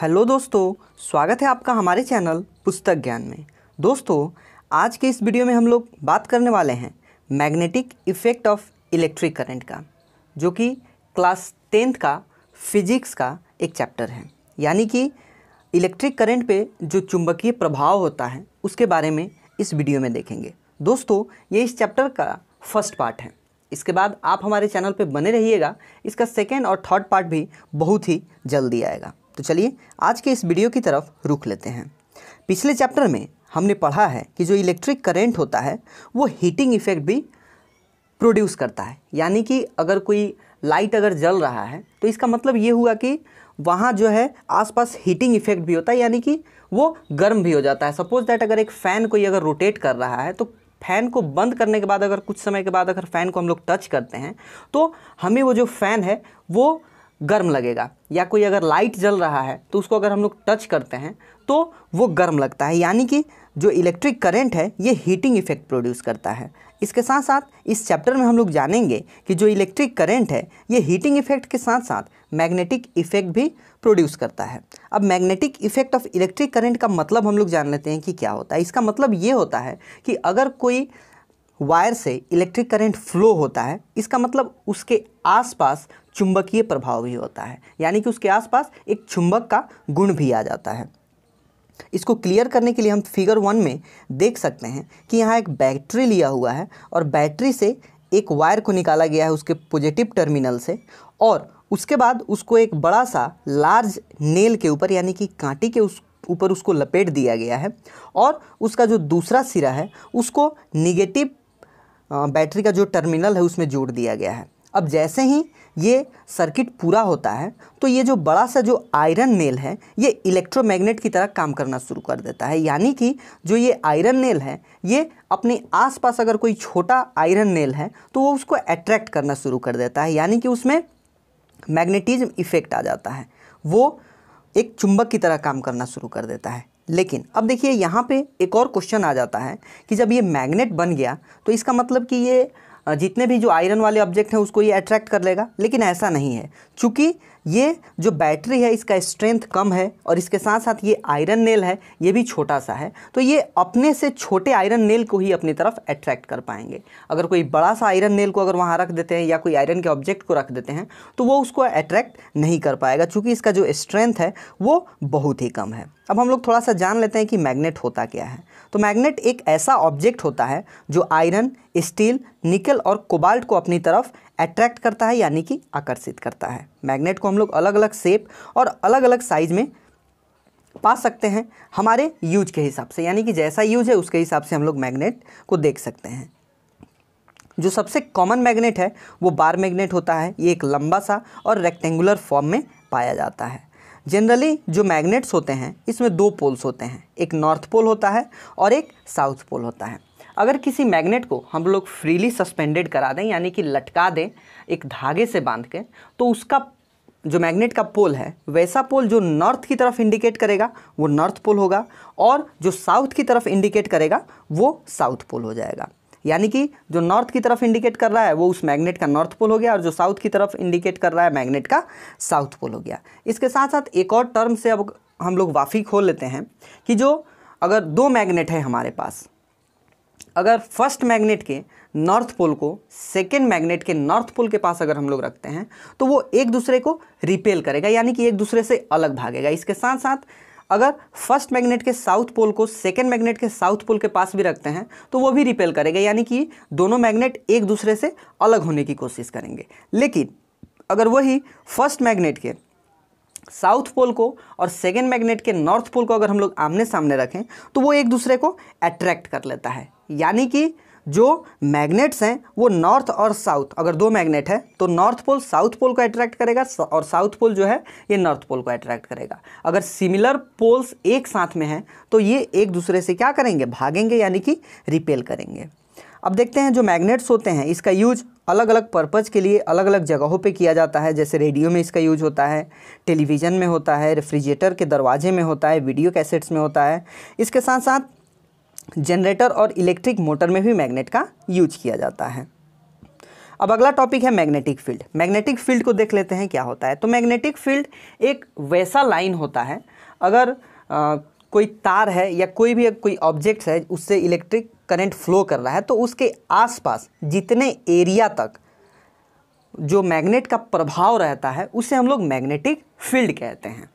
hello दोस्तों स्वागत है आपका हमारे चैनल पुस्तक ज्ञान में दोस्तों आज के इस वीडियो में हम लोग बात करने वाले हैं magnetic effect of electric current का जो कि क्लास टेंथ का फिजिक्स का एक चैप्टर है यानी कि इलेक्ट्रिक करंट पे जो चुंबकीय प्रभाव होता है उसके बारे में इस वीडियो में देखेंगे दोस्तों ये इस चैप्टर का फर्स्ट पार्ट है इसके बाद आप हमारे चैनल पर बने रहिएगा इसका सेकेंड और थर्ड पार्ट भी बहुत ही जल्दी आएगा तो चलिए आज के इस वीडियो की तरफ रुक लेते हैं पिछले चैप्टर में हमने पढ़ा है कि जो इलेक्ट्रिक करंट होता है वो हीटिंग इफेक्ट भी प्रोड्यूस करता है यानी कि अगर कोई लाइट अगर जल रहा है तो इसका मतलब ये हुआ कि वहाँ जो है आसपास हीटिंग इफेक्ट भी होता है यानी कि वो गर्म भी हो जाता है सपोज दैट अगर एक फ़ैन कोई अगर रोटेट कर रहा है तो फ़ैन को बंद करने के बाद अगर कुछ समय के बाद अगर फ़ैन को हम लोग टच करते हैं तो हमें वो जो फ़ैन है वो गर्म लगेगा या कोई अगर लाइट जल रहा है तो उसको अगर हम लोग टच करते हैं तो वो गर्म लगता है यानी कि जो इलेक्ट्रिक करंट है ये हीटिंग इफेक्ट प्रोड्यूस करता है इसके साथ साथ इस चैप्टर में हम लोग जानेंगे कि जो इलेक्ट्रिक करंट है ये हीटिंग इफेक्ट के साथ साथ मैग्नेटिक इफेक्ट भी प्रोड्यूस करता है अब magnetic effect of electric current का मतलब हम लोग जान लेते हैं कि क्या होता है इसका मतलब ये होता है कि अगर कोई वायर से इलेक्ट्रिक करंट फ्लो होता है इसका मतलब उसके आसपास चुंबकीय प्रभाव भी होता है यानी कि उसके आसपास एक चुंबक का गुण भी आ जाता है इसको क्लियर करने के लिए हम फिगर वन में देख सकते हैं कि यहाँ एक बैटरी लिया हुआ है और बैटरी से एक वायर को निकाला गया है उसके पॉजिटिव टर्मिनल से और उसके बाद उसको एक बड़ा सा लार्ज नेल के ऊपर यानी कि कांटी के उस ऊपर उसको लपेट दिया गया है और उसका जो दूसरा सिरा है उसको निगेटिव बैटरी का जो टर्मिनल है उसमें जोड़ दिया गया है अब जैसे ही ये सर्किट पूरा होता है तो ये जो बड़ा सा जो आयरन नेल है ये इलेक्ट्रोमैग्नेट की तरह काम करना शुरू कर देता है यानी कि जो ये आयरन नेल है ये अपने आसपास अगर कोई छोटा आयरन नेल है तो वो उसको अट्रैक्ट करना शुरू कर देता है यानी कि उसमें मैग्नेटिज्म इफेक्ट आ जाता है वो एक चुंबक की तरह काम करना शुरू कर देता है लेकिन अब देखिए यहाँ पे एक और क्वेश्चन आ जाता है कि जब ये मैग्नेट बन गया तो इसका मतलब कि ये जितने भी जो आयरन वाले ऑब्जेक्ट हैं उसको ये अट्रैक्ट कर लेगा लेकिन ऐसा नहीं है चूँकि ये जो बैटरी है इसका स्ट्रेंथ कम है और इसके साथ साथ ये आयरन नेल है ये भी छोटा सा है तो ये अपने से छोटे आयरन नेल को ही अपनी तरफ अट्रैक्ट कर पाएंगे अगर कोई बड़ा सा आयरन नेल को अगर वहाँ रख देते हैं या कोई आयरन के ऑब्जेक्ट को रख देते हैं तो वो उसको अट्रैक्ट नहीं कर पाएगा चूँकि इसका जो स्ट्रेंथ है वो बहुत ही कम है अब हम लोग थोड़ा सा जान लेते हैं कि मैग्नेट होता क्या है तो मैग्नेट एक ऐसा ऑब्जेक्ट होता है जो आयरन स्टील निकल और कोबाल्ट को अपनी तरफ अट्रैक्ट करता है यानी कि आकर्षित करता है मैग्नेट को हम लोग अलग अलग शेप और अलग अलग साइज में पा सकते हैं हमारे यूज के हिसाब से यानी कि जैसा यूज है उसके हिसाब से हम लोग मैग्नेट को देख सकते हैं जो सबसे कॉमन मैग्नेट है वो बार मैग्नेट होता है ये एक लंबा सा और रेक्टेंगुलर फॉर्म में पाया जाता है जनरली जो मैग्नेट्स होते हैं इसमें दो पोल्स होते हैं एक नॉर्थ पोल होता है और एक साउथ पोल होता है अगर किसी मैग्नेट को हम लोग फ्रीली सस्पेंडेड करा दें यानी कि लटका दें एक धागे से बांध के तो उसका जो मैग्नेट का पोल है वैसा पोल जो नॉर्थ की तरफ इंडिकेट करेगा वो नॉर्थ पोल होगा और जो साउथ की तरफ इंडिकेट करेगा वो साउथ पोल हो जाएगा यानी कि जो नॉर्थ की तरफ इंडिकेट कर रहा है वो उस मैग्नेट का नॉर्थ पोल हो गया और जो साउथ की तरफ इंडिकेट कर रहा है मैग्नेट का साउथ पोल हो गया इसके साथ साथ एक और टर्म से अब हम लोग वाफ़ी खोल लेते हैं कि जो अगर दो मैग्नेट है हमारे पास अगर फर्स्ट मैग्नेट के नॉर्थ पोल को सेकेंड मैग्नेट के नॉर्थ पोल के पास अगर हम लोग रखते हैं तो वो एक दूसरे को रिपेल करेगा यानी कि एक दूसरे से अलग भागेगा इसके साथ साथ अगर फर्स्ट मैग्नेट के साउथ पोल को सेकेंड मैग्नेट के साउथ पोल के पास भी रखते हैं तो वो भी रिपेल करेगा यानी कि दोनों मैग्नेट एक दूसरे से अलग होने की कोशिश करेंगे लेकिन अगर वही फर्स्ट मैग्नेट के साउथ पोल को और सेकेंड मैग्नेट के नॉर्थ पोल को अगर हम लोग आमने सामने रखें तो वो एक दूसरे को अट्रैक्ट कर लेता है यानी कि जो मैग्नेट्स हैं वो नॉर्थ और साउथ अगर दो मैग्नेट है तो नॉर्थ पोल साउथ पोल को अट्रैक्ट करेगा और साउथ पोल जो है ये नॉर्थ पोल को अट्रैक्ट करेगा अगर सिमिलर पोल्स एक साथ में हैं तो ये एक दूसरे से क्या करेंगे भागेंगे यानी कि रिपेल करेंगे अब देखते हैं जो मैग्नेट्स होते हैं इसका यूज अलग अलग पर्पज़ के लिए अलग अलग जगहों पे किया जाता है जैसे रेडियो में इसका यूज होता है टेलीविज़न में होता है रेफ्रिजरेटर के दरवाजे में होता है वीडियो कैसेट्स में होता है इसके साथ साथ जनरेटर और इलेक्ट्रिक मोटर में भी मैग्नेट का यूज किया जाता है अब अगला टॉपिक है मैग्नेटिक फील्ड मैग्नेटिक फील्ड को देख लेते हैं क्या होता है तो मैग्नेटिक फील्ड एक वैसा लाइन होता है अगर आ, कोई तार है या कोई भी कोई ऑब्जेक्ट है उससे इलेक्ट्रिक करंट फ्लो कर रहा है तो उसके आसपास जितने एरिया तक जो मैग्नेट का प्रभाव रहता है उसे हम लोग मैग्नेटिक फील्ड कहते हैं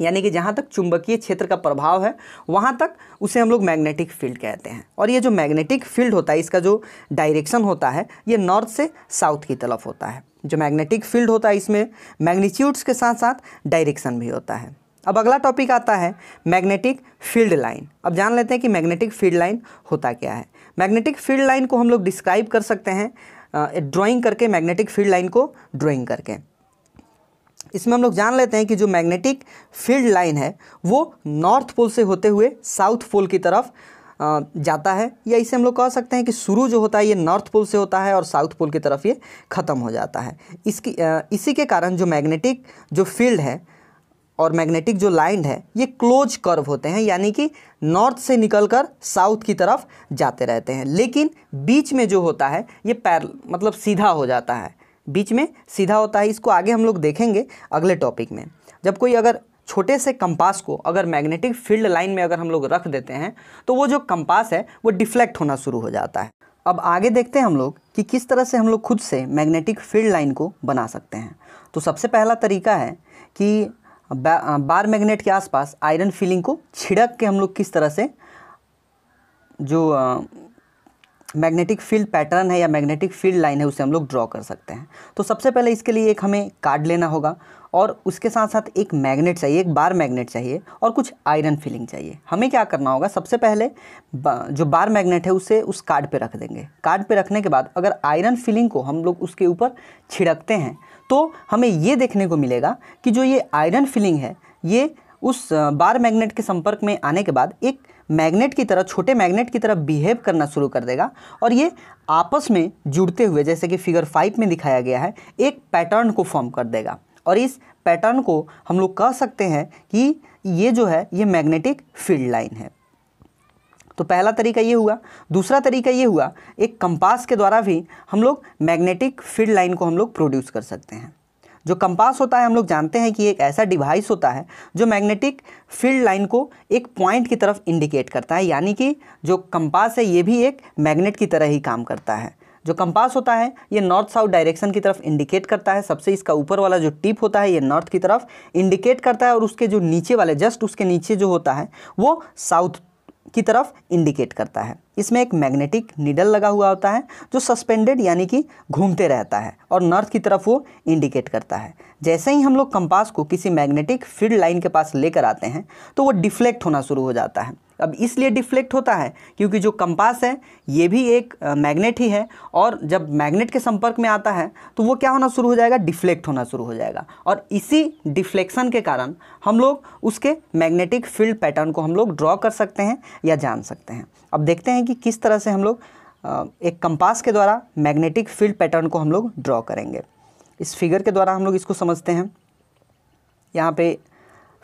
यानी कि जहाँ तक चुंबकीय क्षेत्र का प्रभाव है वहाँ तक उसे हम लोग मैग्नेटिक फील्ड कहते हैं और ये जो मैग्नेटिक फील्ड होता है इसका जो डायरेक्शन होता है ये नॉर्थ से साउथ की तरफ होता है जो मैग्नेटिक फील्ड होता है इसमें मैग्नीट्यूड्स के साथ साथ डायरेक्शन भी होता है अब अगला टॉपिक आता है मैग्नेटिक फील्ड लाइन अब जान लेते हैं कि मैग्नेटिक फील्ड लाइन होता क्या है मैग्नेटिक फील्ड लाइन को हम लोग डिस्क्राइब कर सकते हैं ड्राइंग करके मैग्नेटिक फील्ड लाइन को ड्राइंग करके इसमें हम लोग जान लेते हैं कि जो मैग्नेटिक फील्ड लाइन है वो नॉर्थ पोल से होते हुए साउथ पोल की तरफ जाता है या इसे हम लोग कह सकते हैं कि शुरू जो होता है ये नॉर्थ पोल से होता है और साउथ पोल की तरफ ये ख़त्म हो जाता है इसकी इसी के कारण जो मैग्नेटिक जो फील्ड है और मैग्नेटिक जो लाइन है ये क्लोज कर्व होते हैं यानी कि नॉर्थ से निकलकर साउथ की तरफ जाते रहते हैं लेकिन बीच में जो होता है ये पैर मतलब सीधा हो जाता है बीच में सीधा होता है इसको आगे हम लोग देखेंगे अगले टॉपिक में जब कोई अगर छोटे से कंपास को अगर मैग्नेटिक फील्ड लाइन में अगर हम लोग रख देते हैं तो वो जो कंपास है वो डिफ्लेक्ट होना शुरू हो जाता है अब आगे देखते हैं हम लोग कि किस तरह से हम लोग खुद से मैग्नेटिक फील्ड लाइन को बना सकते हैं तो सबसे पहला तरीका है कि बार मैग्नेट के आसपास आयरन फीलिंग को छिड़क के हम लोग किस तरह से जो मैग्नेटिक फील्ड पैटर्न है या मैग्नेटिक फील्ड लाइन है उसे हम लोग ड्रॉ कर सकते हैं तो सबसे पहले इसके लिए एक हमें कार्ड लेना होगा और उसके साथ साथ एक मैग्नेट चाहिए एक बार मैग्नेट चाहिए और कुछ आयरन फिलिंग चाहिए हमें क्या करना होगा सबसे पहले जो बार मैग्नेट है उसे उस कार्ड पे रख देंगे कार्ड पे रखने के बाद अगर आयरन फिलिंग को हम लोग उसके ऊपर छिड़कते हैं तो हमें ये देखने को मिलेगा कि जो ये आयरन फिलिंग है ये उस बार मैग्नेट के संपर्क में आने के बाद एक मैग्नेट की तरह छोटे मैग्नेट की तरह बिहेव करना शुरू कर देगा और ये आपस में जुड़ते हुए जैसे कि फिगर फाइव में दिखाया गया है एक पैटर्न को फॉर्म कर देगा और इस पैटर्न को हम लोग कह सकते हैं कि ये जो है ये मैग्नेटिक फील्ड लाइन है तो पहला तरीका ये हुआ दूसरा तरीका ये हुआ एक कंपास के द्वारा भी हम लोग मैग्नेटिक फील्ड लाइन को हम लोग प्रोड्यूस कर सकते हैं जो कंपास होता है हम लोग जानते हैं कि एक ऐसा डिवाइस होता है जो मैग्नेटिक फील्ड लाइन को एक पॉइंट की तरफ इंडिकेट करता है यानी कि जो कंपास है ये भी एक मैग्नेट की तरह ही काम करता है जो कंपास होता है ये नॉर्थ साउथ डायरेक्शन की तरफ इंडिकेट करता है सबसे इसका ऊपर वाला जो टिप होता है ये नॉर्थ की तरफ इंडिकेट करता है और उसके जो नीचे वाले जस्ट उसके नीचे जो होता है वो साउथ की तरफ इंडिकेट करता है इसमें एक मैग्नेटिक नीडल लगा हुआ होता है जो सस्पेंडेड यानी कि घूमते रहता है और नॉर्थ की तरफ वो इंडिकेट करता है जैसे ही हम लोग कंपास को किसी मैग्नेटिक फील्ड लाइन के पास लेकर आते हैं तो वो डिफ्लेक्ट होना शुरू हो जाता है अब इसलिए डिफ्लेक्ट होता है क्योंकि जो कंपास है ये भी एक मैग्नेट ही है और जब मैग्नेट के संपर्क में आता है तो वो क्या होना शुरू हो जाएगा डिफ्लेक्ट होना शुरू हो जाएगा और इसी डिफ्लेक्शन के कारण हम लोग उसके मैग्नेटिक फील्ड पैटर्न को हम लोग ड्रॉ कर सकते हैं या जान सकते हैं अब देखते हैं कि किस तरह से हम लोग एक कंपास के द्वारा मैग्नेटिक फील्ड पैटर्न को हम लोग ड्रॉ करेंगे इस फिगर के द्वारा हम लोग इसको समझते हैं यहाँ पे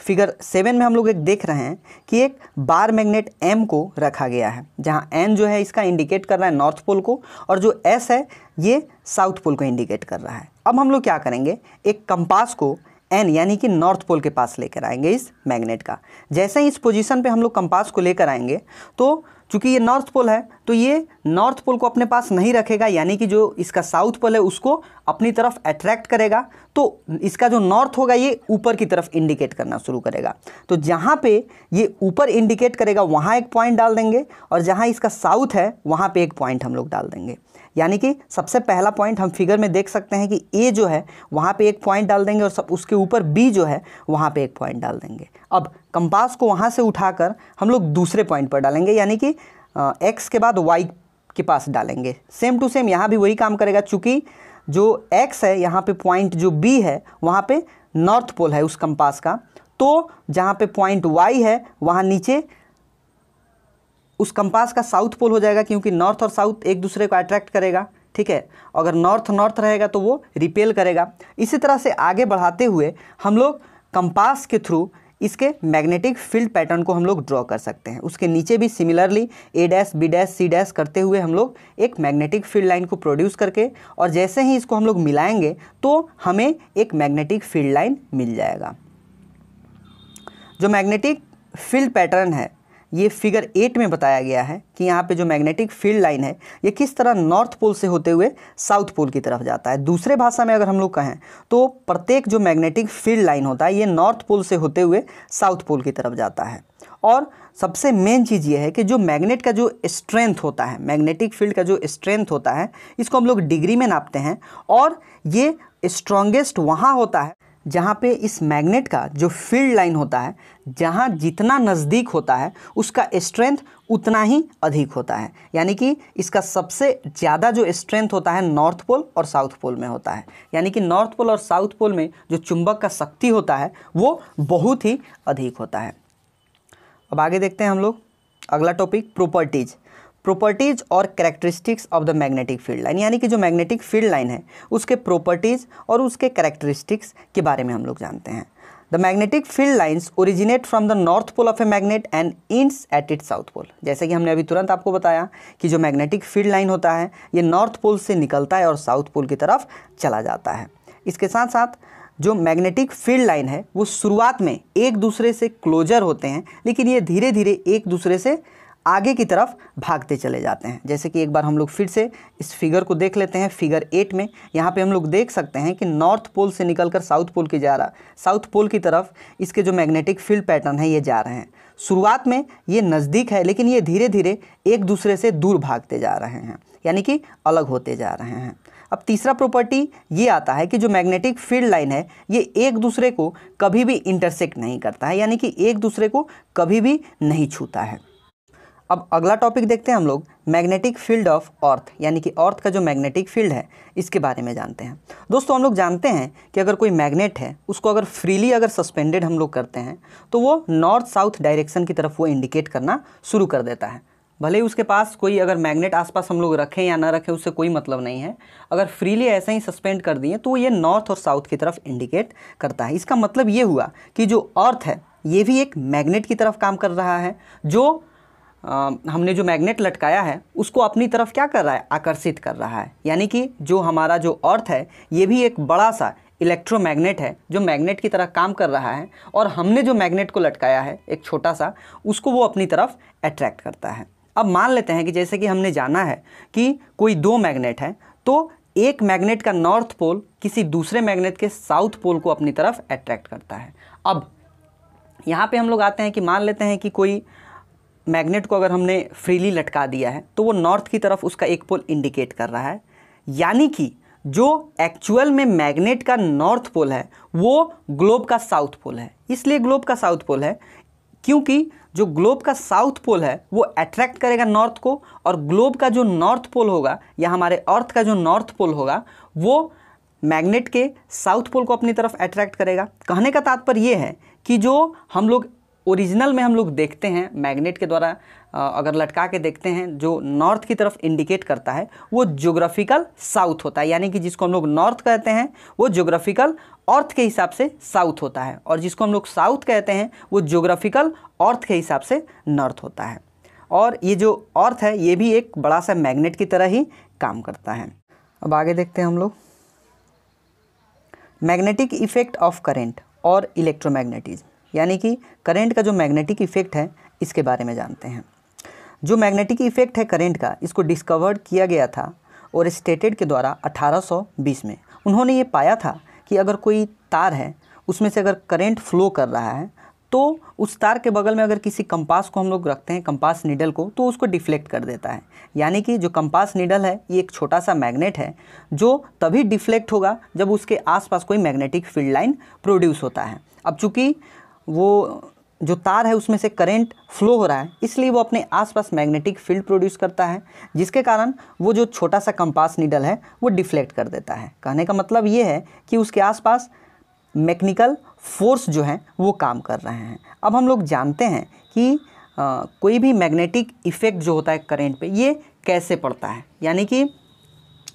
फिगर सेवन में हम लोग एक देख रहे हैं कि एक बार मैग्नेट एम को रखा गया है जहाँ एन जो है इसका इंडिकेट कर रहा है नॉर्थ पोल को और जो एस है ये साउथ पोल को इंडिकेट कर रहा है अब हम लोग क्या करेंगे एक कंपास को एन यानी कि नॉर्थ पोल के पास लेकर आएंगे इस मैग्नेट का जैसे ही इस पोजीशन पे हम लोग कंपास को लेकर आएंगे तो चूंकि ये नॉर्थ पोल है तो ये नॉर्थ पोल को अपने पास नहीं रखेगा यानी कि जो इसका साउथ पोल है उसको अपनी तरफ अट्रैक्ट करेगा तो इसका जो नॉर्थ होगा ये ऊपर की तरफ इंडिकेट करना शुरू करेगा तो जहाँ पे ये ऊपर इंडिकेट करेगा वहाँ एक पॉइंट डाल देंगे और जहाँ इसका साउथ है वहाँ पे एक पॉइंट हम लोग डाल देंगे यानी कि सबसे पहला पॉइंट हम फिगर में देख सकते हैं कि ए जो है वहाँ पे एक पॉइंट डाल देंगे और सब उसके ऊपर बी जो है वहाँ पे एक पॉइंट डाल देंगे अब कंपास को वहाँ से उठाकर हम लोग दूसरे पॉइंट पर डालेंगे यानी कि एक्स के बाद वाई के पास डालेंगे सेम टू सेम यहाँ भी वही काम करेगा चूँकि जो एक्स है यहाँ पे पॉइंट जो बी है वहाँ पे नॉर्थ पोल है उस कंपास का तो जहाँ पे पॉइंट वाई है वहाँ नीचे उस कंपास का साउथ पोल हो जाएगा क्योंकि नॉर्थ और साउथ एक दूसरे को अट्रैक्ट करेगा ठीक है अगर नॉर्थ नॉर्थ रहेगा तो वो रिपेल करेगा इसी तरह से आगे बढ़ाते हुए हम लोग कंपास के थ्रू इसके मैग्नेटिक फील्ड पैटर्न को हम लोग ड्रॉ कर सकते हैं उसके नीचे भी similarly A dash B dash C dash करते हुए हम लोग एक मैग्नेटिक फील्ड लाइन को प्रोड्यूस करके और जैसे ही इसको हम लोग मिलाएंगे तो हमें एक मैग्नेटिक फील्ड लाइन मिल जाएगा जो मैग्नेटिक फील्ड पैटर्न है ये फिगर एट में बताया गया है कि यहाँ पे जो मैग्नेटिक फील्ड लाइन है ये किस तरह नॉर्थ पोल से होते हुए साउथ पोल की तरफ जाता है दूसरे भाषा में अगर हम लोग कहें तो प्रत्येक जो मैग्नेटिक फील्ड लाइन होता है ये नॉर्थ पोल से होते हुए साउथ पोल की तरफ जाता है और सबसे मेन चीज़ ये है कि जो मैग्नेट का जो स्ट्रेंथ होता है मैग्नेटिक फील्ड का जो स्ट्रेंथ होता है इसको हम लोग डिग्री में नापते हैं और ये स्ट्रॉन्गेस्ट वहाँ होता है जहाँ पे इस मैग्नेट का जो फील्ड लाइन होता है जहाँ जितना नज़दीक होता है उसका स्ट्रेंथ उतना ही अधिक होता है यानी कि इसका सबसे ज़्यादा जो स्ट्रेंथ होता है नॉर्थ पोल और साउथ पोल में होता है यानी कि नॉर्थ पोल और साउथ पोल में जो चुंबक का शक्ति होता है वो बहुत ही अधिक होता है अब आगे देखते हैं हम लोग अगला टॉपिक प्रॉपर्टीज़ प्रॉपर्टीज़ और characteristics of the magnetic field line यानी कि जो मैग्नेटिक फील्ड लाइन है उसके प्रॉपर्टीज़ और उसके करेक्टरिस्टिक्स के बारे में हम लोग जानते हैं the magnetic field lines originate from the north pole of a magnet and ends at it south pole जैसे कि हमने अभी तुरंत आपको बताया कि जो मैग्नेटिक फील्ड लाइन होता है ये नॉर्थ पोल से निकलता है और साउथ पोल की तरफ चला जाता है इसके साथ साथ जो मैग्नेटिक फील्ड लाइन है वो शुरुआत में एक दूसरे से क्लोजर होते हैं लेकिन ये धीरे धीरे एक दूसरे से आगे की तरफ भागते चले जाते हैं जैसे कि एक बार हम लोग फिर से इस फिगर को देख लेते हैं फिगर एट में यहाँ पे हम लोग देख सकते हैं कि नॉर्थ पोल से निकलकर साउथ पोल की जा रहा साउथ पोल की तरफ इसके जो मैग्नेटिक फील्ड पैटर्न है ये जा रहे हैं शुरुआत में ये नज़दीक है लेकिन ये धीरे धीरे एक दूसरे से दूर भागते जा रहे हैं यानी कि अलग होते जा रहे हैं अब तीसरा प्रॉपर्टी ये आता है कि जो मैग्नेटिक फील्ड लाइन है ये एक दूसरे को कभी भी इंटरसेक्ट नहीं करता है यानी कि एक दूसरे को कभी भी नहीं छूता है अब अगला टॉपिक देखते हैं हम लोग मैग्नेटिक फील्ड ऑफ अर्थ यानी कि अर्थ का जो मैग्नेटिक फील्ड है इसके बारे में जानते हैं दोस्तों हम लोग जानते हैं कि अगर कोई मैग्नेट है उसको अगर फ्रीली अगर सस्पेंडेड हम लोग करते हैं तो वो नॉर्थ साउथ डायरेक्शन की तरफ वो इंडिकेट करना शुरू कर देता है भले ही उसके पास कोई अगर मैग्नेट आसपास हम लोग रखें या ना रखें उससे कोई मतलब नहीं है अगर फ्रीली ऐसे ही सस्पेंड कर दिए तो ये नॉर्थ और साउथ की तरफ इंडिकेट करता है इसका मतलब ये हुआ कि जो अर्थ है ये भी एक मैग्नेट की तरफ काम कर रहा है जो आ, हमने जो मैग्नेट लटकाया है उसको अपनी तरफ क्या कर रहा है आकर्षित कर रहा है यानी कि जो हमारा जो अर्थ है ये भी एक बड़ा सा इलेक्ट्रोमैग्नेट है जो मैग्नेट की तरह काम कर रहा है और हमने जो मैग्नेट को लटकाया है एक छोटा सा उसको वो अपनी तरफ अट्रैक्ट करता है अब मान लेते हैं कि जैसे कि हमने जाना है कि कोई दो मैग्नेट है तो एक मैग्नेट का नॉर्थ पोल किसी दूसरे मैग्नेट के साउथ पोल को अपनी तरफ अट्रैक्ट करता है अब यहाँ पे हम लोग आते हैं कि मान लेते हैं कि कोई मैग्नेट को अगर हमने फ्रीली लटका दिया है तो वो नॉर्थ की तरफ उसका एक पोल इंडिकेट कर रहा है यानी कि जो एक्चुअल में मैग्नेट का नॉर्थ पोल है वो ग्लोब का साउथ पोल है इसलिए ग्लोब का साउथ पोल है क्योंकि जो ग्लोब का साउथ पोल है वो अट्रैक्ट करेगा नॉर्थ को और ग्लोब का जो नॉर्थ पोल होगा या हमारे अर्थ का जो नॉर्थ पोल होगा वो मैग्नेट के साउथ पोल को अपनी तरफ अट्रैक्ट करेगा कहने का तात्पर्य यह है कि जो हम लोग ओरिजिनल में हम लोग देखते हैं मैग्नेट के द्वारा अगर लटका के देखते हैं जो नॉर्थ की तरफ इंडिकेट करता है वो ज्योग्राफिकल साउथ होता है यानी कि जिसको हम लोग नॉर्थ कहते हैं वो ज्योग्राफिकल अर्थ के हिसाब से साउथ होता है और जिसको हम लोग साउथ कहते हैं वो ज्योग्राफिकल अर्थ के हिसाब से नॉर्थ होता है और ये जो अर्थ है ये भी एक बड़ा सा मैग्नेट की तरह ही काम करता है अब आगे देखते हैं हम लोग मैग्नेटिक इफेक्ट ऑफ करेंट और इलेक्ट्रोमैग्नेटिज्म यानी कि करंट का जो मैग्नेटिक इफ़ेक्ट है इसके बारे में जानते हैं जो मैग्नेटिक इफ़ेक्ट है करंट का इसको डिस्कवर्ड किया गया था और स्टेटेड के द्वारा 1820 में उन्होंने ये पाया था कि अगर कोई तार है उसमें से अगर करंट फ्लो कर रहा है तो उस तार के बगल में अगर किसी कंपास को हम लोग रखते हैं कंपास नीडल को तो उसको डिफ्लेक्ट कर देता है यानी कि जो कंपास नीडल है ये एक छोटा सा मैग्नेट है जो तभी डिफ्लेक्ट होगा जब उसके आसपास कोई मैग्नेटिक फील्ड लाइन प्रोड्यूस होता है अब चूंकि वो जो तार है उसमें से करंट फ्लो हो रहा है इसलिए वो अपने आसपास मैग्नेटिक फील्ड प्रोड्यूस करता है जिसके कारण वो जो छोटा सा कंपास नीडल है वो डिफ्लेक्ट कर देता है कहने का मतलब ये है कि उसके आसपास मैकेनिकल फोर्स जो है वो काम कर रहे हैं अब हम लोग जानते हैं कि आ, कोई भी मैग्नेटिक इफ़ेक्ट जो होता है करेंट पर ये कैसे पड़ता है यानी कि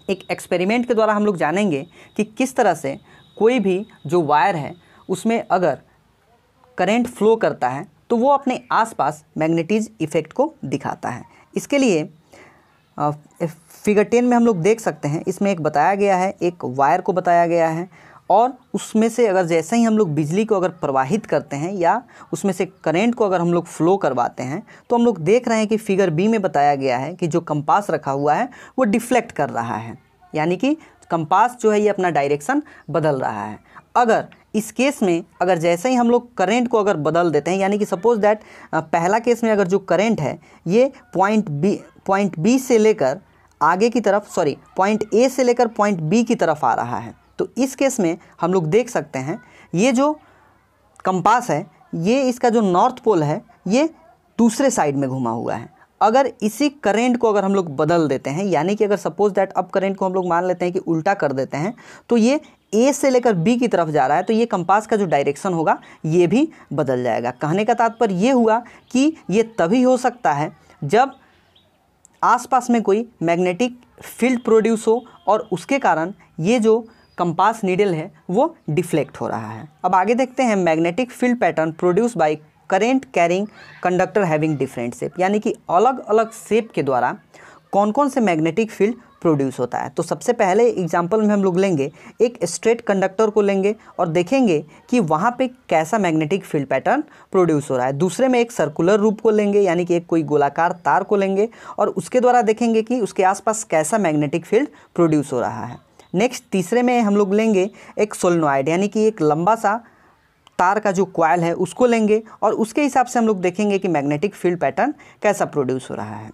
एक एक्सपेरिमेंट के द्वारा हम लोग जानेंगे कि किस तरह से कोई भी जो वायर है उसमें अगर करेंट फ्लो करता है तो वो अपने आसपास मैग्नेटिज इफ़ेक्ट को दिखाता है इसके लिए फिगर टेन में हम लोग देख सकते हैं इसमें एक बताया गया है एक वायर को बताया गया है और उसमें से अगर जैसे ही हम लोग बिजली को अगर प्रवाहित करते हैं या उसमें से करेंट को अगर हम लोग फ्लो करवाते हैं तो हम लोग देख रहे हैं कि फिगर बी में बताया गया है कि जो कंपास रखा हुआ है वो डिफ्लेक्ट कर रहा है यानी कि कंपास जो है ये अपना डायरेक्शन बदल रहा है अगर इस केस में अगर जैसे ही हम लोग करेंट को अगर बदल देते हैं यानी कि सपोज दैट पहला केस में अगर जो करेंट है ये पॉइंट बी पॉइंट बी से लेकर आगे की तरफ सॉरी पॉइंट ए से लेकर पॉइंट बी की तरफ आ रहा है तो इस केस में हम लोग देख सकते हैं ये जो कंपास है ये इसका जो नॉर्थ पोल है ये दूसरे साइड में घुमा हुआ है अगर इसी करेंट को अगर हम लोग बदल देते हैं यानी कि अगर सपोज दैट अब करेंट को हम लोग मान लेते हैं कि उल्टा कर देते हैं तो ये ए से लेकर बी की तरफ जा रहा है तो ये कंपास का जो डायरेक्शन होगा ये भी बदल जाएगा कहने का तात्पर्य ये हुआ कि ये तभी हो सकता है जब आसपास में कोई मैग्नेटिक फील्ड प्रोड्यूस हो और उसके कारण ये जो कंपास नीडल है वो डिफ्लेक्ट हो रहा है अब आगे देखते हैं magnetic field pattern produce by current carrying conductor having different shape यानी कि अलग अलग शेप के द्वारा कौन कौन से मैग्नेटिक फील्ड प्रोड्यूस होता है तो सबसे पहले एग्जाम्पल में हम लोग लेंगे एक स्ट्रेट कंडक्टर को लेंगे और देखेंगे कि वहाँ पे कैसा मैग्नेटिक फील्ड पैटर्न प्रोड्यूस हो रहा है दूसरे में एक सर्कुलर रूप को लेंगे यानी कि एक कोई गोलाकार तार को लेंगे और उसके द्वारा देखेंगे कि उसके आसपास कैसा मैग्नेटिक फील्ड प्रोड्यूस हो रहा है नेक्स्ट तीसरे में हम लोग लेंगे एक सोलनोइड यानी कि एक लंबा सा तार का जो क्वाइल है उसको लेंगे और उसके हिसाब से हम लोग देखेंगे कि मैग्नेटिक फील्ड पैटर्न कैसा प्रोड्यूस हो रहा है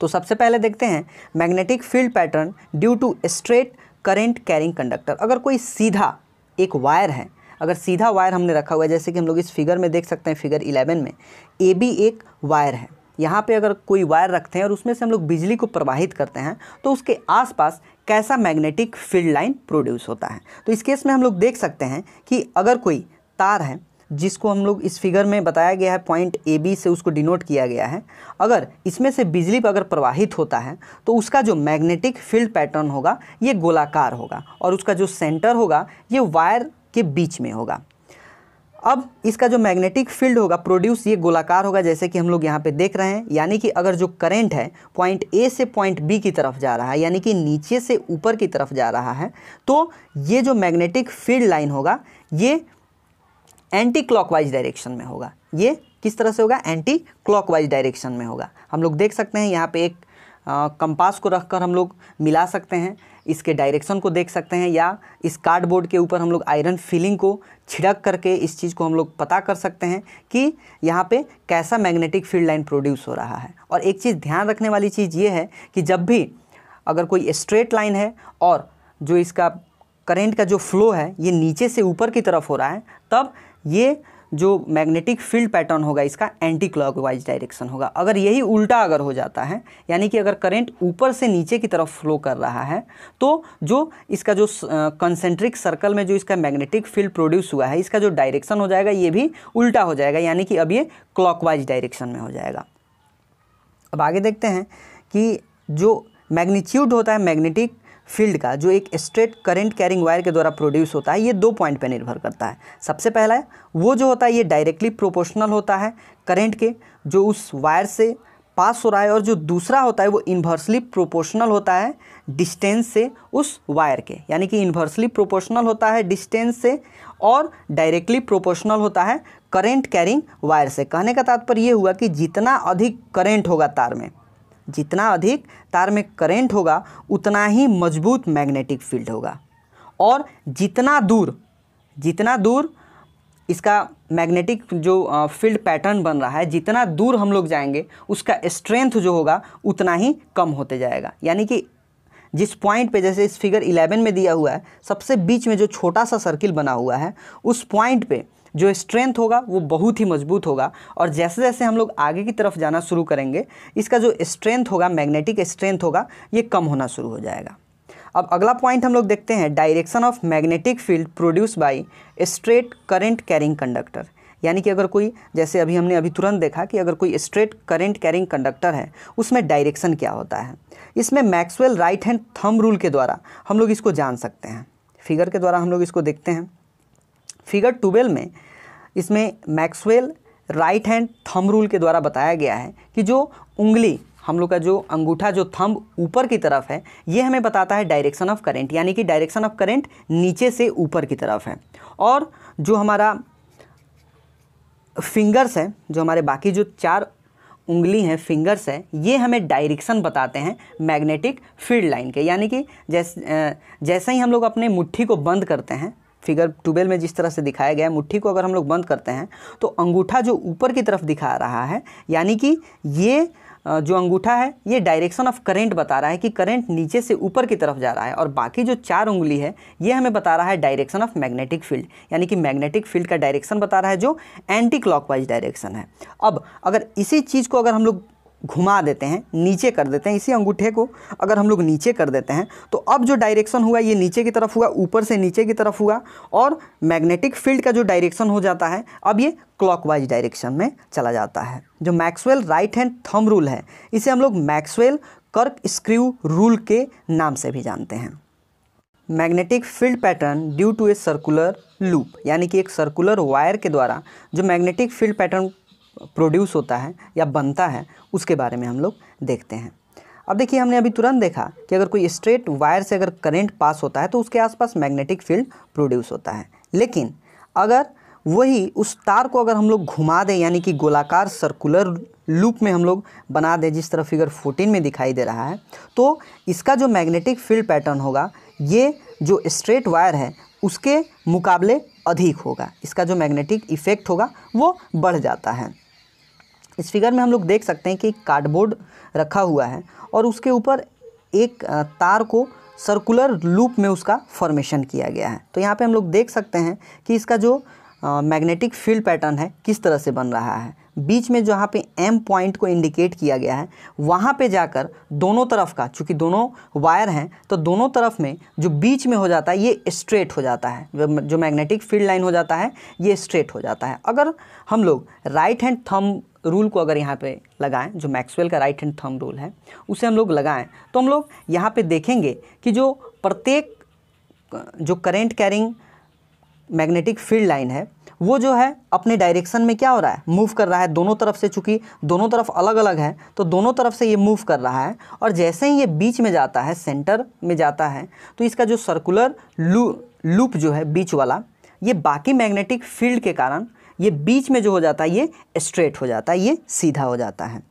तो सबसे पहले देखते हैं magnetic field pattern due to straight current carrying conductor अगर कोई सीधा एक वायर है अगर सीधा वायर हमने रखा हुआ है जैसे कि हम लोग इस फिगर में देख सकते हैं फिगर इलेवन में ए बी एक वायर है यहाँ पे अगर कोई वायर रखते हैं और उसमें से हम लोग बिजली को प्रवाहित करते हैं तो उसके आसपास कैसा मैग्नेटिक फील्ड लाइन प्रोड्यूस होता है तो इस केस में हम लोग देख सकते हैं कि अगर कोई तार है जिसको हम लोग इस फिगर में बताया गया है पॉइंट ए बी से उसको डिनोट किया गया है अगर इसमें से बिजली अगर प्रवाहित होता है तो उसका जो मैग्नेटिक फील्ड पैटर्न होगा ये गोलाकार होगा और उसका जो सेंटर होगा ये वायर के बीच में होगा अब इसका जो मैग्नेटिक फील्ड होगा प्रोड्यूस ये गोलाकार होगा जैसे कि हम लोग यहाँ पे देख रहे हैं यानी कि अगर जो करंट है पॉइंट ए से पॉइंट बी की तरफ जा रहा है यानी कि नीचे से ऊपर की तरफ जा रहा है तो ये जो मैग्नेटिक फील्ड लाइन होगा ये एंटी क्लॉकवाइज डायरेक्शन में होगा ये किस तरह से होगा एंटी क्लॉकवाइज डायरेक्शन में होगा हम लोग देख सकते हैं यहाँ पे एक कंपास को रखकर हम लोग मिला सकते हैं इसके डायरेक्शन को देख सकते हैं या इस कार्डबोर्ड के ऊपर हम लोग आयरन फिलिंग को छिड़क करके इस चीज़ को हम लोग पता कर सकते हैं कि यहाँ पे कैसा मैग्नेटिक फील्ड लाइन प्रोड्यूस हो रहा है और एक चीज़ ध्यान रखने वाली चीज़ ये है कि जब भी अगर कोई स्ट्रेट लाइन है और जो इसका करेंट का जो फ्लो है ये नीचे से ऊपर की तरफ हो रहा है तब ये जो मैग्नेटिक फील्ड पैटर्न होगा इसका एंटी क्लॉकवाइज डायरेक्शन होगा अगर यही उल्टा अगर हो जाता है यानी कि अगर करंट ऊपर से नीचे की तरफ फ्लो कर रहा है तो जो इसका जो कंसेंट्रिक सर्कल में जो इसका मैग्नेटिक फील्ड प्रोड्यूस हुआ है इसका जो डायरेक्शन हो जाएगा ये भी उल्टा हो जाएगा यानी कि अब ये क्लॉकवाइज डायरेक्शन में हो जाएगा अब आगे देखते हैं कि जो मैग्नीट्यूड होता है मैग्नेटिक फील्ड का जो एक स्ट्रेट करंट कैरिंग वायर के द्वारा प्रोड्यूस होता है ये दो पॉइंट पर निर्भर करता है सबसे पहला है वो जो होता है ये डायरेक्टली प्रोपोर्शनल होता है करंट के जो उस वायर से पास हो रहा है और जो दूसरा होता है वो इन्वर्सली प्रोपोर्शनल होता है डिस्टेंस से उस वायर के यानी कि इन्वर्सली प्रोपोर्शनल होता है डिस्टेंस से और डायरेक्टली प्रोपोर्शनल होता है करेंट कैरिंग वायर से कहने का तात्पर्य ये हुआ कि जितना अधिक करेंट होगा तार में जितना अधिक तार में करेंट होगा उतना ही मजबूत मैग्नेटिक फील्ड होगा और जितना दूर जितना दूर इसका मैग्नेटिक जो फील्ड पैटर्न बन रहा है जितना दूर हम लोग जाएंगे उसका स्ट्रेंथ जो होगा उतना ही कम होते जाएगा यानी कि जिस पॉइंट पे जैसे इस फिगर 11 में दिया हुआ है सबसे बीच में जो छोटा सा सर्किल बना हुआ है उस पॉइंट पे जो स्ट्रेंथ होगा वो बहुत ही मजबूत होगा और जैसे जैसे हम लोग आगे की तरफ जाना शुरू करेंगे इसका जो स्ट्रेंथ होगा मैग्नेटिक स्ट्रेंथ होगा ये कम होना शुरू हो जाएगा अब अगला पॉइंट हम लोग देखते हैं direction of magnetic field produce by straight current carrying conductor यानी कि अगर कोई जैसे अभी हमने अभी तुरंत देखा कि अगर कोई स्ट्रेट करेंट कैरिंग कंडक्टर है उसमें डायरेक्शन क्या होता है इसमें Maxwell right hand thumb rule के द्वारा हम लोग इसको जान सकते हैं फिगर के द्वारा हम लोग इसको देखते हैं फिगर ट्वेल्व में इसमें Maxwell right hand thumb rule के द्वारा बताया गया है कि जो उंगली हम लोग का जो अंगूठा जो थंब ऊपर की तरफ है ये हमें बताता है डायरेक्शन ऑफ करेंट यानी कि डायरेक्शन ऑफ करेंट नीचे से ऊपर की तरफ है और जो हमारा फिंगर्स हैं जो हमारे बाकी जो चार उंगली हैं फिंगर्स हैं ये हमें डायरेक्शन बताते हैं मैग्नेटिक फील्ड लाइन के यानी कि जैसे जैसे ही हम लोग अपने मुट्ठी को बंद करते हैं फिगर ट्यूबेल में जिस तरह से दिखाया गया है मुट्ठी को अगर हम लोग बंद करते हैं तो अंगूठा जो ऊपर की तरफ दिखा रहा है यानी कि ये जो अंगूठा है ये डायरेक्शन ऑफ करंट बता रहा है कि करंट नीचे से ऊपर की तरफ जा रहा है और बाकी जो चार उंगली है ये हमें बता रहा है डायरेक्शन ऑफ मैग्नेटिक फील्ड यानी कि मैग्नेटिक फील्ड का डायरेक्शन बता रहा है जो एंटी क्लॉकवाइज डायरेक्शन है अब अगर इसी चीज़ को अगर हम लोग घुमा देते हैं नीचे कर देते हैं इसी अंगूठे को अगर हम लोग नीचे कर देते हैं तो अब जो डायरेक्शन हुआ ये नीचे की तरफ हुआ ऊपर से नीचे की तरफ हुआ और मैग्नेटिक फील्ड का जो डायरेक्शन हो जाता है अब ये क्लॉकवाइज डायरेक्शन में चला जाता है जो Maxwell right hand thumb rule है इसे हम लोग मैक्सवेल कर्क स्क्रू रूल के नाम से भी जानते हैं magnetic field pattern due to a circular loop यानी कि एक सर्कुलर वायर के द्वारा जो मैग्नेटिक फील्ड पैटर्न प्रोड्यूस होता है या बनता है उसके बारे में हम लोग देखते हैं अब देखिए हमने अभी तुरंत देखा कि अगर कोई स्ट्रेट वायर से अगर करंट पास होता है तो उसके आसपास मैग्नेटिक फील्ड प्रोड्यूस होता है लेकिन अगर वही उस तार को अगर हम लोग घुमा दें यानी कि गोलाकार सर्कुलर लूप में हम लोग बना दें जिस तरह फिगर 14 में दिखाई दे रहा है तो इसका जो मैग्नेटिक फील्ड पैटर्न होगा ये जो स्ट्रेट वायर है उसके मुकाबले अधिक होगा इसका जो मैग्नेटिक इफ़ेक्ट होगा वो बढ़ जाता है इस फिगर में हम लोग देख सकते हैं कि एक कार्डबोर्ड रखा हुआ है और उसके ऊपर एक तार को सर्कुलर लूप में उसका फॉर्मेशन किया गया है तो यहाँ पे हम लोग देख सकते हैं कि इसका जो मैग्नेटिक फील्ड पैटर्न है किस तरह से बन रहा है बीच में जहाँ पे एम पॉइंट को इंडिकेट किया गया है वहाँ पे जाकर दोनों तरफ का चूँकि दोनों वायर हैं तो दोनों तरफ में जो बीच में हो जाता है ये स्ट्रेट हो जाता है जो मैग्नेटिक फील्ड लाइन हो जाता है ये स्ट्रेट हो जाता है अगर हम लोग राइट हैंड थम रूल को अगर यहाँ पे लगाएं जो मैक्सवेल का राइट हैंड थम रूल है उसे हम लोग लगाएं तो हम लोग यहाँ पे देखेंगे कि जो प्रत्येक जो current carrying magnetic field line है वो जो है अपने डायरेक्शन में क्या हो रहा है मूव कर रहा है दोनों तरफ से चूंकि दोनों तरफ अलग अलग है तो दोनों तरफ से ये मूव कर रहा है और जैसे ही ये बीच में जाता है सेंटर में जाता है तो इसका जो सर्कुलर लू लूप जो है बीच वाला ये बाकी मैग्नेटिक फील्ड के कारण ये बीच में जो हो जाता है ये स्ट्रेट हो जाता है ये सीधा हो जाता है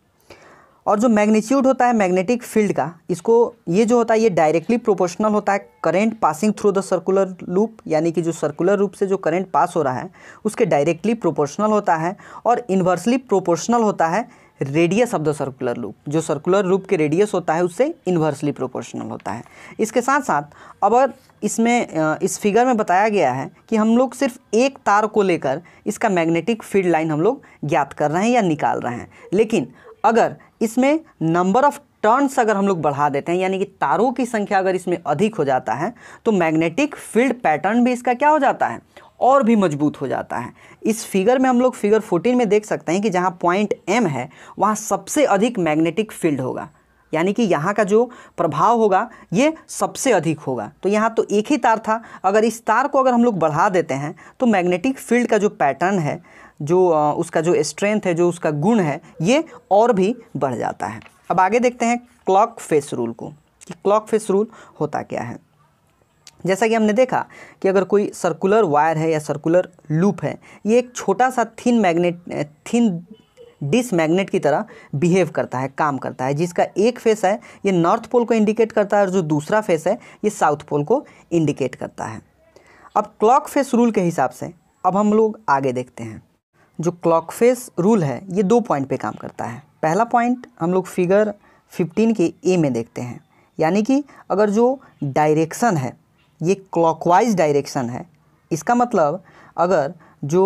और जो मैग्नीट्यूड होता है मैग्नेटिक फील्ड का इसको ये जो होता है ये डायरेक्टली प्रोपोर्शनल होता है current passing through the circular loop यानी कि जो सर्कुलर रूप से जो करंट पास हो रहा है उसके डायरेक्टली प्रोपोर्शनल होता है और इन्वर्सली प्रोपोर्शनल होता है radius of the circular loop जो सर्कुलर लूप के रेडियस होता है उससे इन्वर्सली प्रोपोर्शनल होता है इसके साथ साथ अब इसमें इस फिगर में बताया गया है कि हम लोग सिर्फ एक तार को लेकर इसका मैग्नेटिक फील्ड लाइन हम लोग ज्ञात कर रहे हैं या निकाल रहे हैं लेकिन अगर इसमें नंबर ऑफ टर्न्स अगर हम लोग बढ़ा देते हैं यानी कि तारों की संख्या अगर इसमें अधिक हो जाता है तो मैग्नेटिक फील्ड पैटर्न भी इसका क्या हो जाता है और भी मजबूत हो जाता है इस फिगर में हम लोग फिगर 14 में देख सकते हैं कि जहाँ पॉइंट एम है वहाँ सबसे अधिक मैग्नेटिक फील्ड होगा यानी कि यहाँ का जो प्रभाव होगा ये सबसे अधिक होगा तो यहाँ तो एक ही तार था अगर इस तार को अगर हम लोग बढ़ा देते हैं तो मैग्नेटिक फील्ड का जो पैटर्न है जो उसका जो स्ट्रेंथ है जो उसका गुण है ये और भी बढ़ जाता है अब आगे देखते हैं क्लॉक फेस रूल को कि क्लॉक फेस रूल होता क्या है जैसा कि हमने देखा कि अगर कोई सर्कुलर वायर है या सर्कुलर लूप है ये एक छोटा सा thin magnet thin disc magnet की तरह बिहेव करता है काम करता है जिसका एक फेस है ये नॉर्थ पोल को इंडिकेट करता है और जो दूसरा फेस है ये साउथ पोल को इंडिकेट करता है अब क्लॉक फेस रूल के हिसाब से अब हम लोग आगे देखते हैं जो क्लॉक फेस रूल है ये दो पॉइंट पे काम करता है पहला पॉइंट हम लोग फिगर 15 के ए में देखते हैं यानी कि अगर जो डायरेक्शन है ये क्लॉकवाइज डायरेक्शन है इसका मतलब अगर जो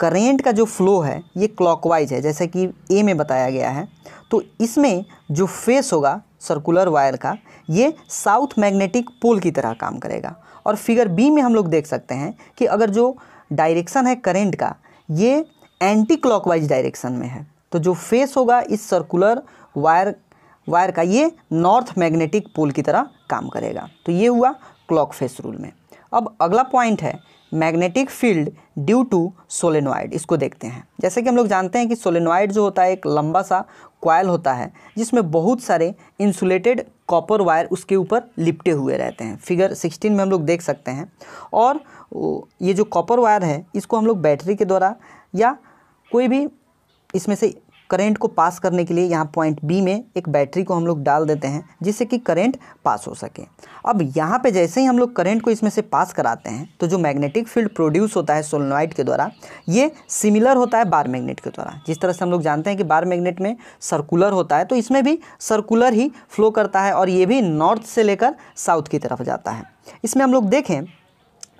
करेंट का जो फ्लो है ये क्लॉकवाइज है जैसे कि ए में बताया गया है तो इसमें जो फेस होगा सर्कुलर वायर का ये साउथ मैग्नेटिक पोल की तरह काम करेगा और फिगर बी में हम लोग देख सकते हैं कि अगर जो डायरेक्शन है करेंट का ये एंटी क्लॉकवाइज डायरेक्शन में है तो जो फेस होगा इस सर्कुलर वायर वायर का ये नॉर्थ मैग्नेटिक पोल की तरह काम करेगा तो ये हुआ क्लॉक फेस रूल में अब अगला पॉइंट है magnetic field due to solenoid इसको देखते हैं जैसे कि हम लोग जानते हैं कि सोलेनोइड जो होता है एक लंबा सा क्वाइल होता है जिसमें बहुत सारे इंसुलेटेड कॉपर वायर उसके ऊपर लिपटे हुए रहते हैं फिगर 16 में हम लोग देख सकते हैं और ये जो कॉपर वायर है इसको हम लोग बैटरी के द्वारा या कोई भी इसमें से करंट को पास करने के लिए यहाँ पॉइंट बी में एक बैटरी को हम लोग डाल देते हैं जिससे कि करंट पास हो सके अब यहाँ पे जैसे ही हम लोग करंट को इसमें से पास कराते हैं तो जो मैग्नेटिक फील्ड प्रोड्यूस होता है सोलोनाइट के द्वारा ये सिमिलर होता है बार मैग्नेट के द्वारा जिस तरह से हम लोग जानते हैं कि बार मैग्नेट में सर्कुलर होता है तो इसमें भी सर्कुलर ही फ्लो करता है और ये भी नॉर्थ से लेकर साउथ की तरफ जाता है इसमें हम लोग देखें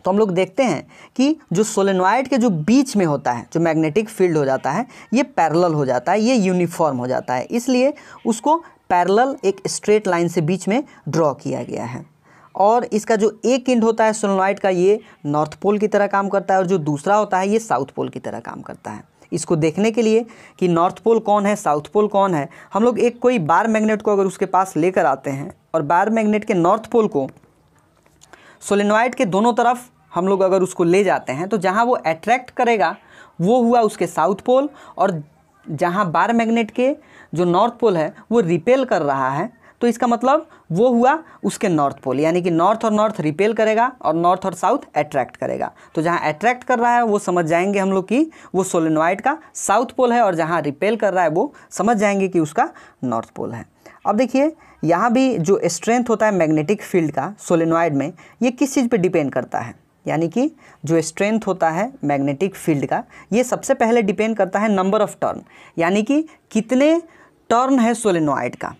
तो हम लोग देखते हैं कि जो सोलेनोइड के जो बीच में होता है जो मैग्नेटिक फील्ड हो जाता है ये पैरेलल हो जाता है ये यूनिफॉर्म हो जाता है इसलिए उसको पैरेलल एक स्ट्रेट लाइन से बीच में ड्रॉ किया गया है और इसका जो एक इंड होता है सोलेनोइड का ये नॉर्थ पोल की तरह काम करता है और जो दूसरा होता है ये साउथ पोल की तरह काम करता है इसको देखने के लिए कि नॉर्थ पोल कौन है साउथ पोल कौन है हम लोग एक कोई बार मैग्नेट को अगर उसके पास लेकर आते हैं और बार मैग्नेट के नॉर्थ पोल को सोलेनोइड के दोनों तरफ हम लोग अगर उसको ले जाते हैं तो जहाँ वो अट्रैक्ट करेगा वो हुआ उसके साउथ पोल और जहाँ बार मैग्नेट के जो नॉर्थ पोल है वो रिपेल कर रहा है तो इसका मतलब वो हुआ उसके नॉर्थ पोल यानी कि नॉर्थ और नॉर्थ रिपेल करेगा और नॉर्थ और साउथ अट्रैक्ट करेगा तो जहाँ अट्रैक्ट कर रहा है वो समझ जाएंगे हम लोग कि वो सोलिनोइड का साउथ पोल है और जहाँ रिपेल कर रहा है वो समझ जाएंगे कि उसका नॉर्थ पोल है अब देखिए यहाँ भी जो स्ट्रेंथ होता है मैग्नेटिक फील्ड का सोलिनोइड में ये किस चीज़ पर डिपेंड करता है यानी कि जो स्ट्रेंथ होता है मैग्नेटिक फील्ड का ये सबसे पहले डिपेंड करता है नंबर ऑफ टर्न यानी कि कितने टर्न है सोलेनोइड का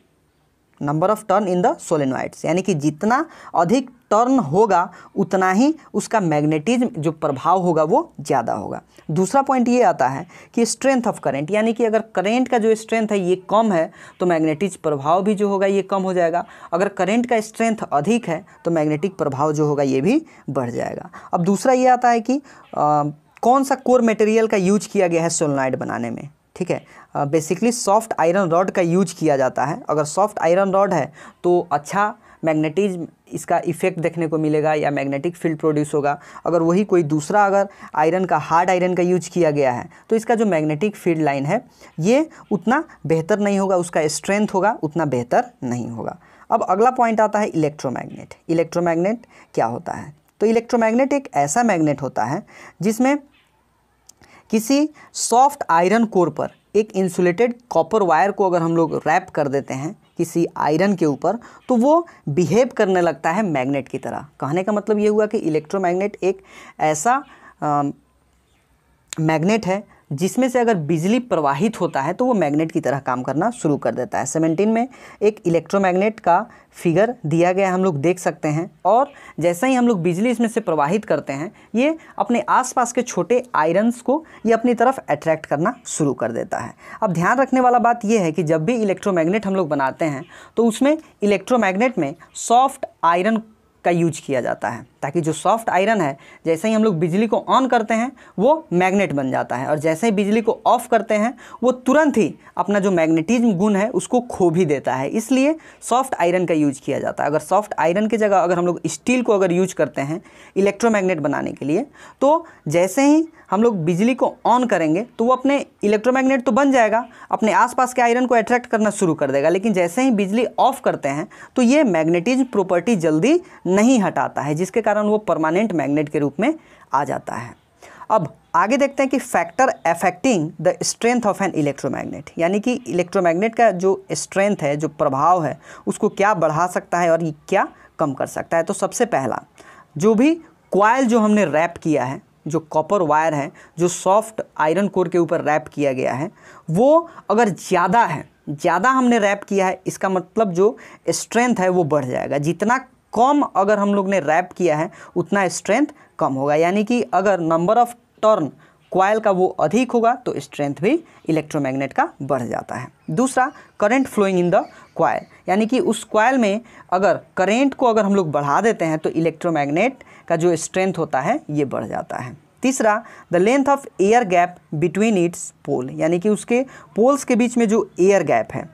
number of turn in the solenoids यानी कि जितना अधिक टर्न होगा उतना ही उसका मैग्नेटिज्म जो प्रभाव होगा वो ज़्यादा होगा दूसरा पॉइंट ये आता है कि स्ट्रेंथ ऑफ करेंट यानी कि अगर करेंट का जो स्ट्रेंथ है ये कम है तो मैग्नेटिज प्रभाव भी जो होगा ये कम हो जाएगा अगर करेंट का स्ट्रेंथ अधिक है तो मैग्नेटिक प्रभाव जो होगा ये भी बढ़ जाएगा अब दूसरा ये आता है कि आ, कौन सा कोर मटेरियल का यूज किया गया है सोलनाइड बनाने में ठीक है बेसिकली सॉफ्ट आयरन रॉड का यूज किया जाता है अगर सॉफ्ट आयरन रॉड है तो अच्छा मैग्नेटिज्म इसका इफेक्ट देखने को मिलेगा या मैग्नेटिक फील्ड प्रोड्यूस होगा अगर वही कोई दूसरा अगर आयरन का हार्ड आयरन का यूज किया गया है तो इसका जो मैग्नेटिक फील्ड लाइन है ये उतना बेहतर नहीं होगा उसका स्ट्रेंथ होगा उतना बेहतर नहीं होगा अब अगला पॉइंट आता है इलेक्ट्रोमैग्नेट इलेक्ट्रोमैग्नेट क्या होता है तो इलेक्ट्रोमैग्नेट एक ऐसा मैग्नेट होता है जिसमें किसी सॉफ्ट आयरन कोर पर एक इंसुलेटेड कॉपर वायर को अगर हम लोग रैप कर देते हैं किसी आयरन के ऊपर तो वो बिहेव करने लगता है मैग्नेट की तरह कहने का मतलब ये हुआ कि इलेक्ट्रोमैग्नेट एक ऐसा मैग्नेट है जिसमें से अगर बिजली प्रवाहित होता है तो वो मैग्नेट की तरह काम करना शुरू कर देता है सेवनटीन में एक इलेक्ट्रोमैग्नेट का फिगर दिया गया हम लोग देख सकते हैं और जैसा ही हम लोग बिजली इसमें से प्रवाहित करते हैं ये अपने आसपास के छोटे आयरन्स को ये अपनी तरफ अट्रैक्ट करना शुरू कर देता है अब ध्यान रखने वाला बात यह है कि जब भी इलेक्ट्रोमैग्नेट हम लोग बनाते हैं तो उसमें इलेक्ट्रोमैग्नेट में सॉफ्ट आयरन का यूज किया जाता है ताकि जो सॉफ्ट आयरन है जैसे ही हम लोग बिजली को ऑन करते हैं वो मैग्नेट बन जाता है और जैसे ही बिजली को ऑफ करते हैं वो तुरंत ही अपना जो मैग्नेटिज्म गुण है उसको खो भी देता है इसलिए सॉफ्ट आयरन का यूज किया जाता है अगर सॉफ्ट आयरन की जगह अगर हम लोग स्टील को अगर यूज करते हैं इलेक्ट्रोमैग्नेट बनाने के लिए तो जैसे ही हम लोग बिजली को ऑन करेंगे तो वो अपने इलेक्ट्रोमैग्नेट तो बन जाएगा अपने आसपास के आयरन को अट्रैक्ट करना शुरू कर देगा लेकिन जैसे ही बिजली ऑफ करते हैं तो ये मैग्नेटिज प्रॉपर्टी जल्दी नहीं हटाता है जिसके कारण कारण वो परमानेंट मैग्नेट के रूप में आ जाता है अब आगे देखते हैं कि factor affecting the strength of an electromagnet यानी कि इलेक्ट्रोमैग्नेट का जो स्ट्रेंथ है जो प्रभाव है उसको क्या बढ़ा सकता है और क्या कम कर सकता है तो सबसे पहला जो भी क्वाइल जो हमने रैप किया है जो कॉपर वायर है जो सॉफ्ट आयरन कोर के ऊपर रैप किया गया है वो अगर ज़्यादा है ज़्यादा हमने रैप किया है इसका मतलब जो स्ट्रेंथ है वो बढ़ जाएगा जितना कम अगर हम लोग ने रैप किया है उतना स्ट्रेंथ कम होगा यानी कि अगर नंबर ऑफ टर्न क्वाइल का वो अधिक होगा तो स्ट्रेंथ भी इलेक्ट्रोमैग्नेट का बढ़ जाता है दूसरा current flowing in the coil यानी कि उस क्वाइल में अगर करंट को अगर हम लोग बढ़ा देते हैं तो इलेक्ट्रोमैग्नेट का जो स्ट्रेंथ होता है ये बढ़ जाता है तीसरा the length of air gap between its pole यानी कि उसके पोल्स के बीच में जो एयर गैप है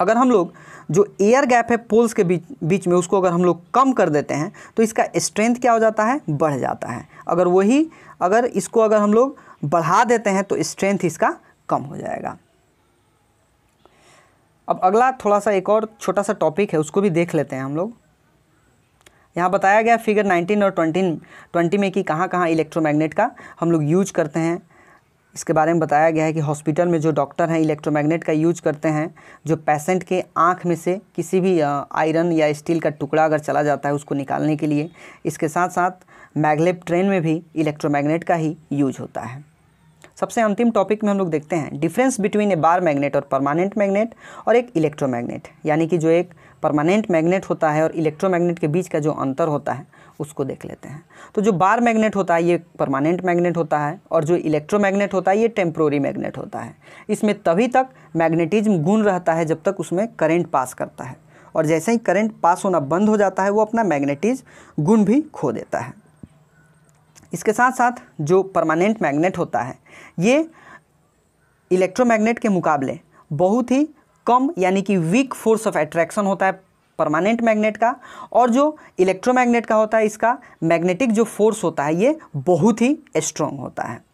अगर हम लोग जो एयर गैप है पोल्स के बीच बीच में उसको अगर हम लोग कम कर देते हैं तो इसका स्ट्रेंथ क्या हो जाता है बढ़ जाता है अगर वही अगर इसको अगर हम लोग बढ़ा देते हैं तो स्ट्रेंथ इसका कम हो जाएगा अब अगला थोड़ा सा एक और छोटा सा टॉपिक है उसको भी देख लेते हैं हम लोग यहाँ बताया गया फिगर 19 और 20 20 में कि कहाँ कहाँ इलेक्ट्रोमैग्नेट का हम लोग यूज करते हैं इसके बारे में बताया गया है कि हॉस्पिटल में जो डॉक्टर हैं इलेक्ट्रोमैग्नेट का यूज करते हैं जो पेशेंट के आँख में से किसी भी आयरन या स्टील का टुकड़ा अगर चला जाता है उसको निकालने के लिए इसके साथ साथ मैगलेप ट्रेन में भी इलेक्ट्रोमैग्नेट का ही यूज होता है सबसे अंतिम टॉपिक में हम लोग देखते हैं difference between a bar magnet और परमानेंट मैग्नेट और एक इलेक्ट्रोमैग्नेट यानी कि जो एक परमानेंट मैग्नेट होता है और इलेक्ट्रोमैग्नेट के बीच का जो अंतर होता है उसको देख लेते हैं तो जो बार मैग्नेट होता है ये परमानेंट मैग्नेट होता है और जो इलेक्ट्रोमैग्नेट होता है ये टेम्प्रोरी मैग्नेट होता है इसमें तभी तक मैग्नेटिज्म गुण रहता है जब तक उसमें करेंट पास करता है और जैसे ही करंट पास होना बंद हो जाता है वो अपना मैग्नेटिज गुण भी खो देता है इसके साथ साथ जो परमानेंट मैग्नेट होता है ये इलेक्ट्रोमैग्नेट के मुकाबले बहुत ही कम यानी कि वीक फोर्स ऑफ एट्रैक्शन होता है परमानेंट मैग्नेट का और जो इलेक्ट्रोमैग्नेट का होता है इसका मैग्नेटिक जो फोर्स होता है ये बहुत ही स्ट्रॉन्ग होता है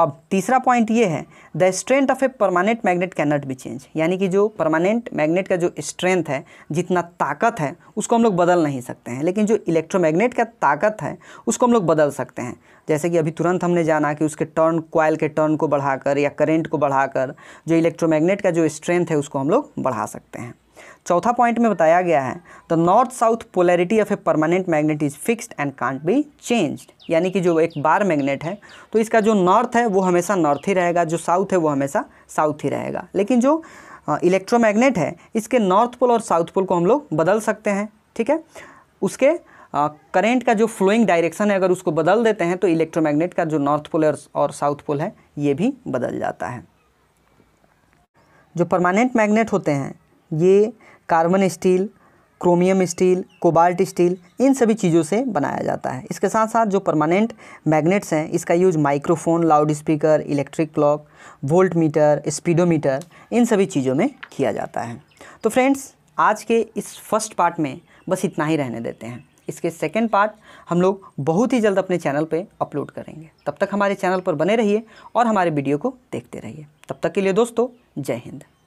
अब तीसरा पॉइंट ये है the strength of a permanent magnet can not be change यानी कि जो परमानेंट मैग्नेट का जो स्ट्रेंथ है जितना ताकत है उसको हम लोग बदल नहीं सकते हैं लेकिन जो इलेक्ट्रोमैग्नेट का ताकत है उसको हम लोग बदल सकते हैं जैसे कि अभी तुरंत हमने जाना कि उसके टर्न कॉयल के टर्न को बढ़ाकर या करेंट को बढ़ाकर जो इलेक्ट्रोमैग्नेट का जो स्ट्रेंथ है उसको हम लोग बढ़ा सकते हैं चौथा पॉइंट में बताया गया है the north south polarity of a permanent magnet is fixed and can't be changed यानी कि जो एक बार मैग्नेट है तो इसका जो नॉर्थ है वो हमेशा नॉर्थ ही रहेगा जो साउथ है वो हमेशा साउथ ही रहेगा लेकिन जो इलेक्ट्रोमैग्नेट है इसके नॉर्थ पोल और साउथ पोल को हम लोग बदल सकते हैं ठीक है उसके करेंट का जो फ्लोइंग डायरेक्शन है अगर उसको बदल देते हैं तो इलेक्ट्रोमैग्नेट का जो नॉर्थ पोल और साउथ पोल है ये भी बदल जाता है जो परमानेंट मैग्नेट होते हैं ये carbon steel chromium steel cobalt steel इन सभी चीज़ों से बनाया जाता है इसके साथ साथ जो परमानेंट मैग्नेट्स हैं इसका use microphone loud speaker electric clock volt meter speedometer इन सभी चीज़ों में किया जाता है तो फ्रेंड्स आज के इस फर्स्ट पार्ट में बस इतना ही रहने देते हैं इसके सेकेंड पार्ट हम लोग बहुत ही जल्द अपने चैनल पर अपलोड करेंगे तब तक हमारे चैनल पर बने रहिए और हमारे वीडियो को देखते रहिए तब तक के लिए दोस्तों जय हिंद